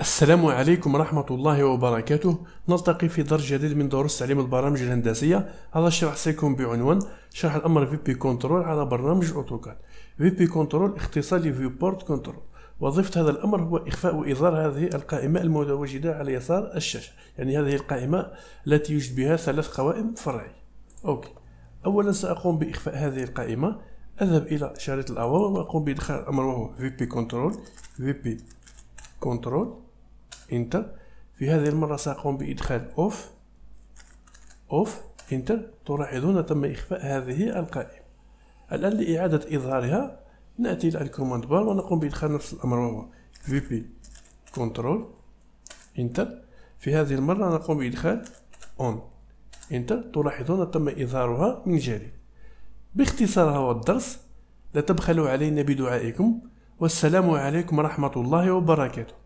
السلام عليكم ورحمة الله وبركاته نلتقي في درس جديد من دروس تعليم البرامج الهندسية هذا الشرح سيكون بعنوان شرح الأمر في بي كنترول على برنامج أوتوكاد في بي كنترول اختصار لفيو بورت كنترول وظيفة هذا الأمر هو إخفاء وإظهار هذه القائمة المتواجدة على يسار الشاشة يعني هذه القائمة التي يوجد بها ثلاث قوائم فرعية أوكي أولا سأقوم بإخفاء هذه القائمة أذهب إلى شريط الأوامر وأقوم بإدخال الأمر وهو في بي كنترول في بي كنترول انتر في هذه المرة سأقوم بإدخال اوف اوف انتر تلاحظون تم إخفاء هذه القائمة الآن لإعادة إظهارها نأتي إلى الكوماند بار ونقوم بإدخال نفس الأمر وهو vp كنترول انتر في هذه المرة نقوم بإدخال on انتر تلاحظون تم إظهارها من جديد باختصار هو الدرس لا تبخلوا علينا بدعائكم والسلام عليكم ورحمة الله وبركاته